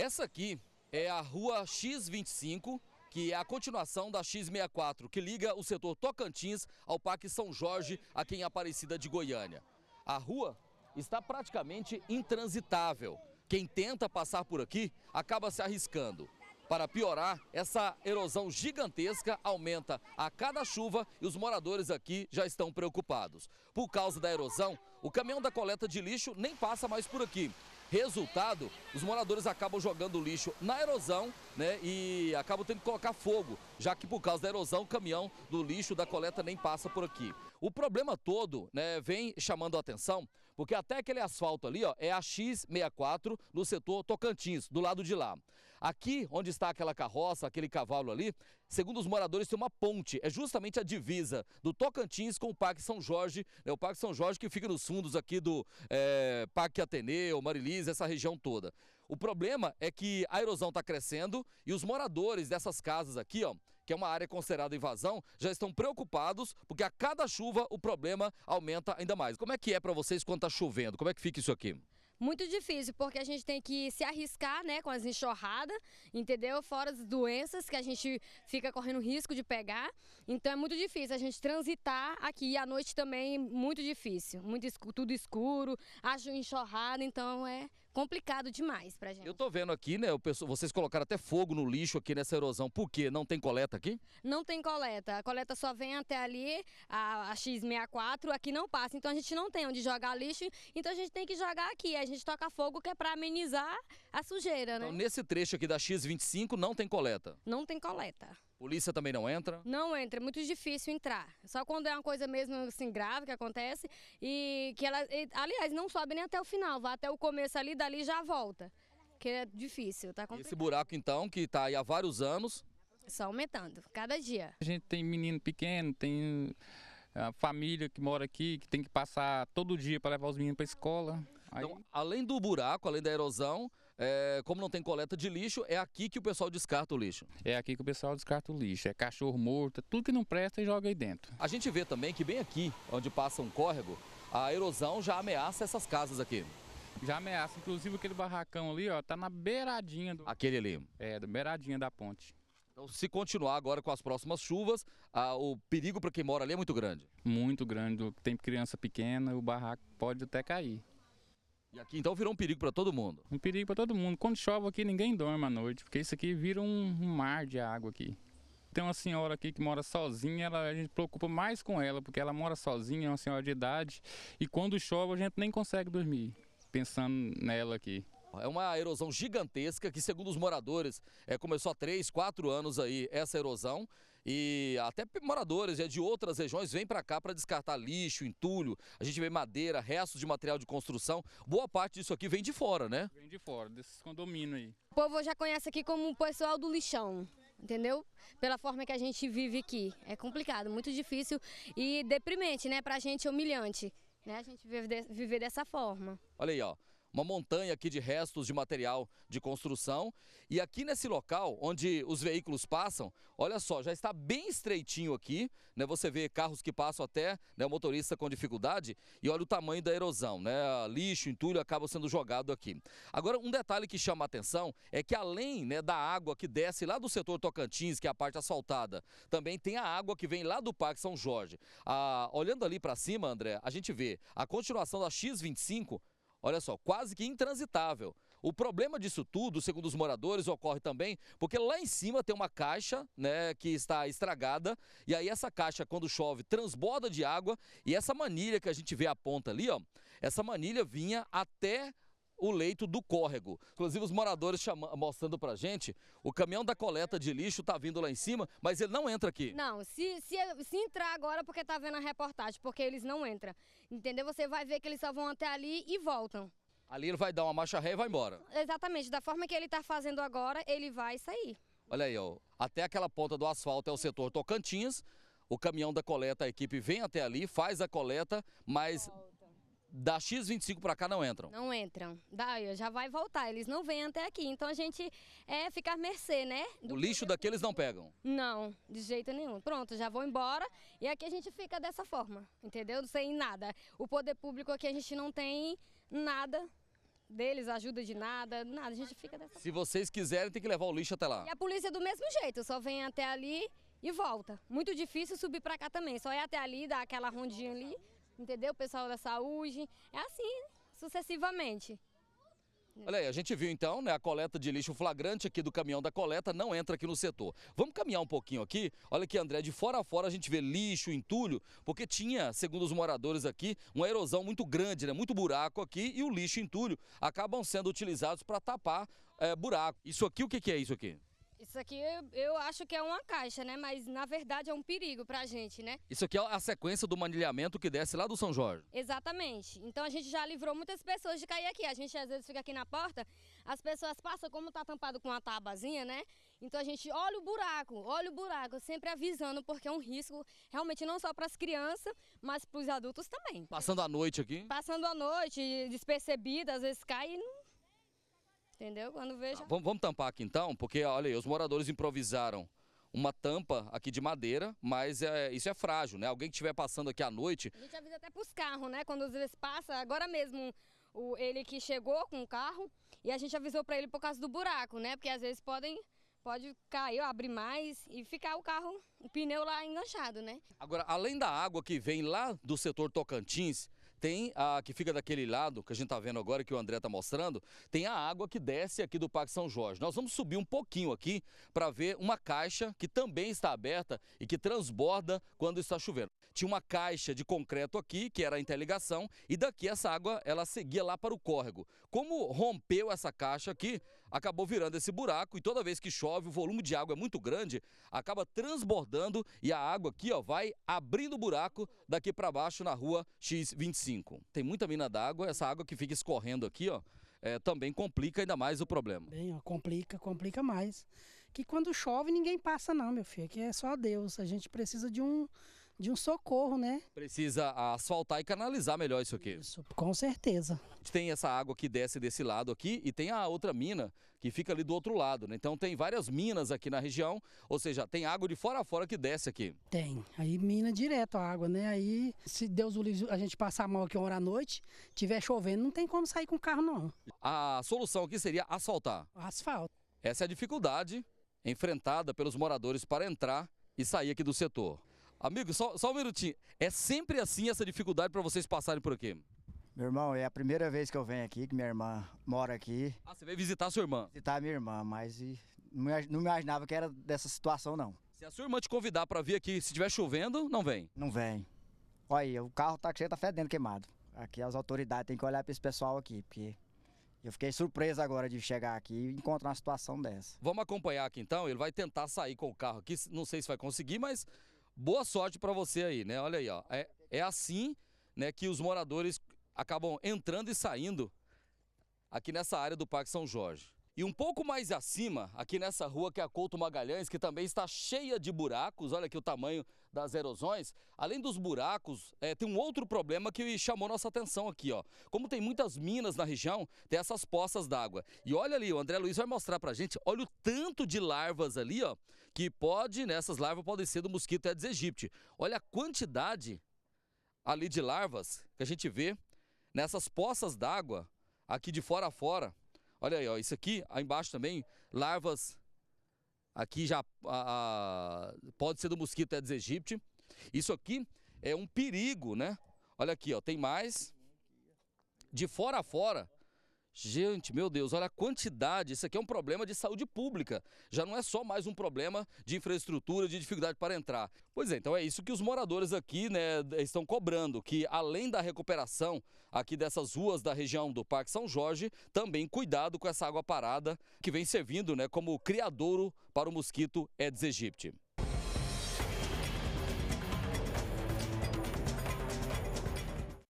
Essa aqui é a rua X25, que é a continuação da X64, que liga o setor Tocantins ao Parque São Jorge, aqui em Aparecida de Goiânia. A rua está praticamente intransitável. Quem tenta passar por aqui acaba se arriscando. Para piorar, essa erosão gigantesca aumenta a cada chuva e os moradores aqui já estão preocupados. Por causa da erosão, o caminhão da coleta de lixo nem passa mais por aqui. Resultado, os moradores acabam jogando lixo na erosão né, e acabam tendo que colocar fogo, já que por causa da erosão o caminhão do lixo da coleta nem passa por aqui. O problema todo né, vem chamando a atenção, porque até aquele asfalto ali ó, é a X64 no setor Tocantins, do lado de lá. Aqui, onde está aquela carroça, aquele cavalo ali, segundo os moradores, tem uma ponte. É justamente a divisa do Tocantins com o Parque São Jorge. Né? O Parque São Jorge que fica nos fundos aqui do é, Parque Ateneu, Marilis, essa região toda. O problema é que a erosão está crescendo e os moradores dessas casas aqui, ó, que é uma área considerada invasão, já estão preocupados porque a cada chuva o problema aumenta ainda mais. Como é que é para vocês quando está chovendo? Como é que fica isso aqui? Muito difícil, porque a gente tem que se arriscar né, com as enxurradas, entendeu? Fora as doenças que a gente fica correndo risco de pegar. Então é muito difícil a gente transitar aqui. E à noite também muito difícil, muito escuro, tudo escuro, acho enxurrada, então é complicado demais pra gente. Eu tô vendo aqui, né, pessoal, vocês colocaram até fogo no lixo aqui nessa erosão. Por quê? Não tem coleta aqui? Não tem coleta. A coleta só vem até ali, a, a X64, aqui não passa. Então a gente não tem onde jogar lixo, então a gente tem que jogar aqui. A gente toca fogo que é pra amenizar a sujeira, né? Então nesse trecho aqui da X25 não tem coleta? Não tem coleta. Polícia também não entra? Não entra, é muito difícil entrar. Só quando é uma coisa mesmo assim grave que acontece e que ela, e, aliás, não sobe nem até o final, vai até o começo ali, dali já volta. Que é difícil, tá complicado. Esse buraco então que está aí há vários anos só aumentando, cada dia. A gente tem menino pequeno, tem eh, a família que mora aqui, que tem que passar todo dia para levar os meninos para a escola. Aí... Então, além do buraco, além da erosão, é, como não tem coleta de lixo, é aqui que o pessoal descarta o lixo. É aqui que o pessoal descarta o lixo. É cachorro morto, é tudo que não presta e joga aí dentro. A gente vê também que bem aqui, onde passa um córrego, a erosão já ameaça essas casas aqui. Já ameaça, inclusive aquele barracão ali, ó, tá na beiradinha do. Aquele ali. É, da beiradinha da ponte. Então, se continuar agora com as próximas chuvas, o perigo para quem mora ali é muito grande. Muito grande. Tem criança pequena, o barraco pode até cair. E aqui então virou um perigo para todo mundo? Um perigo para todo mundo. Quando chove aqui ninguém dorme à noite, porque isso aqui vira um, mar de água aqui. Tem uma senhora aqui que mora sozinha, ela, a gente preocupa mais com ela, porque ela mora sozinha, é uma senhora de idade, e quando chove a gente nem consegue dormir, pensando nela aqui. É uma erosão gigantesca que, segundo os moradores, é, começou há três, quatro anos aí essa erosão e até moradores é de outras regiões vêm para cá para descartar lixo, entulho. A gente vê madeira, restos de material de construção. Boa parte disso aqui vem de fora, né? Vem de fora, desses condomínios aí. O povo já conhece aqui como o pessoal do lixão. Entendeu? Pela forma que a gente vive aqui. É complicado, muito difícil e deprimente, né? Pra gente é humilhante né? A gente de, viver dessa forma. Olha aí, ó uma montanha aqui de restos de material de construção. E aqui nesse local onde os veículos passam, olha só, já está bem estreitinho aqui, né? Você vê carros que passam até, né, o motorista com dificuldade, e olha o tamanho da erosão, né? Lixo, entulho acaba sendo jogado aqui. Agora, um detalhe que chama a atenção é que além, né, da água que desce lá do setor Tocantins, que é a parte asfaltada, também tem a água que vem lá do Parque São Jorge. Ah, olhando ali para cima, André, a gente vê a continuação da X25 Olha só, quase que intransitável. O problema disso tudo, segundo os moradores, ocorre também porque lá em cima tem uma caixa né, que está estragada e aí essa caixa, quando chove, transborda de água e essa manilha que a gente vê a ponta ali, ó, essa manilha vinha até o leito do córrego. Inclusive, os moradores chama, mostrando pra gente, o caminhão da coleta de lixo tá vindo lá em cima, mas ele não entra aqui. Não, se, se, se entrar agora porque tá vendo a reportagem, porque eles não entram. Entendeu? Você vai ver que eles só vão até ali e voltam. Ali ele vai dar uma marcha ré e vai embora. Exatamente, da forma que ele está fazendo agora, ele vai sair. Olha aí, ó. até aquela ponta do asfalto é o setor Tocantins, o caminhão da coleta, a equipe vem até ali, faz a coleta, mas da X25 para cá não entram? Não entram. Daí já vai voltar, eles não vêm até aqui. Então a gente é ficar mercê, né? Do o lixo daqui eles não pegam? Não, de jeito nenhum. Pronto, já vou embora e aqui a gente fica dessa forma, entendeu? Sem nada. O poder público aqui a gente não tem nada deles, ajuda de nada, nada. A gente fica dessa Se forma. vocês quiserem, tem que levar o lixo até lá. E a polícia do mesmo jeito, só vem até ali e volta. Muito difícil subir para cá também, só é até ali, dá aquela rondinha ali entendeu? O pessoal da saúde, é assim, sucessivamente. Olha aí, a gente viu então né, a coleta de lixo flagrante aqui do caminhão da coleta, não entra aqui no setor. Vamos caminhar um pouquinho aqui. Olha aqui, André, de fora a fora a gente vê lixo, entulho, porque tinha, segundo os moradores aqui, uma erosão muito grande, né, muito buraco aqui e o lixo e entulho acabam sendo utilizados para tapar é, buraco. Isso aqui, o que, que é isso aqui? Isso aqui eu, acho que é uma caixa, né? Mas na verdade é um perigo pra gente, né? Isso aqui é a sequência do manilhamento que desce lá do São Jorge. Exatamente. Então a gente já livrou muitas pessoas de cair aqui. A gente às vezes fica aqui na porta, as pessoas passam, como tá tampado com uma tabazinha, né? Então a gente olha o buraco, olha o buraco, sempre avisando, porque é um risco realmente não só para as crianças, mas para os adultos também. Passando a noite aqui? Passando a noite, despercebida, às vezes cai e não Entendeu? Quando veja. Ah, vamos, vamos tampar aqui então, porque olha aí, os moradores improvisaram uma tampa aqui de madeira, mas é, isso é frágil, né? Alguém que estiver passando aqui à noite. A gente avisa até para os carros, né? Quando às vezes passa, agora mesmo o, ele que chegou com o carro e a gente avisou para ele por causa do buraco, né? Porque às vezes podem. Pode cair, abrir mais e ficar o carro, o pneu lá enganchado, né? Agora, além da água que vem lá do setor Tocantins, tem a que fica daquele lado, que a gente está vendo agora, que o André está mostrando, tem a água que desce aqui do Parque São Jorge. Nós vamos subir um pouquinho aqui para ver uma caixa que também está aberta e que transborda quando está chovendo. Tinha uma caixa de concreto aqui, que era a interligação, e daqui essa água ela seguia lá para o córrego. Como rompeu essa caixa aqui, acabou virando esse buraco e toda vez que chove o volume de água é muito grande, acaba transbordando e a água aqui ó, vai abrindo o buraco daqui para baixo na rua X25. Tem muita mina d'água, essa água que fica escorrendo aqui ó, é, também complica ainda mais o problema. Bem, ó, complica, complica mais. Que quando chove ninguém passa não, meu filho, que é só Deus. A gente precisa de um de um socorro, né? Precisa asfaltar e canalizar melhor isso aqui. Isso, com certeza. A gente tem essa água que desce desse lado aqui e tem a outra mina que fica ali do outro lado, né? Então tem várias minas aqui na região, ou seja, tem água de fora a fora que desce aqui. Tem, aí mina direto a água, né? Aí se Deus o livre a gente passar mal aqui uma hora à noite, tiver chovendo, não tem como sair com o carro não. A solução aqui seria asfaltar? Asfalto. Essa é a dificuldade enfrentada pelos moradores para entrar e sair aqui do setor. Amigo, só, só um minutinho. É sempre assim essa dificuldade para vocês passarem por aqui? Meu irmão, é a primeira vez que eu venho aqui, que minha irmã mora aqui. Ah, você veio visitar sua irmã? Visitar a minha irmã, mas não imaginava que era dessa situação, não. Se a sua irmã te convidar para vir aqui, se estiver chovendo, não vem? Não vem. Olha aí, o carro tá cheio, tá fedendo, queimado. Aqui as autoridades têm que olhar para esse pessoal aqui, porque eu fiquei surpreso agora de chegar aqui e encontrar uma situação dessa. Vamos acompanhar aqui então, ele vai tentar sair com o carro aqui, não sei se vai conseguir, mas boa sorte para você aí, né? Olha aí, ó. É, é assim né, que os moradores acabam entrando e saindo aqui nessa área do Parque São Jorge. E um pouco mais acima, aqui nessa rua que é a Couto Magalhães, que também está cheia de buracos, olha aqui o tamanho das erosões. Além dos buracos, é, tem um outro problema que chamou nossa atenção aqui, ó. Como tem muitas minas na região, tem essas poças d'água. E olha ali, o André Luiz vai mostrar pra gente, olha o tanto de larvas ali, ó, que pode, nessas né, larvas podem ser do mosquito Aedes aegypti. Olha a quantidade ali de larvas que a gente vê nessas poças d'água aqui de fora a fora. Olha aí, ó, isso aqui, aí embaixo também, larvas aqui já a, a, pode ser do mosquito Aedes é aegypti. Isso aqui é um perigo, né? Olha aqui, ó, tem mais. De fora a fora, Gente, meu Deus, olha a quantidade. Isso aqui é um problema de saúde pública. Já não é só mais um problema de infraestrutura, de dificuldade para entrar. Pois é, então é isso que os moradores aqui né, estão cobrando, que além da recuperação aqui dessas ruas da região do Parque São Jorge, também cuidado com essa água parada que vem servindo né, como criadouro para o mosquito Aedes aegypti.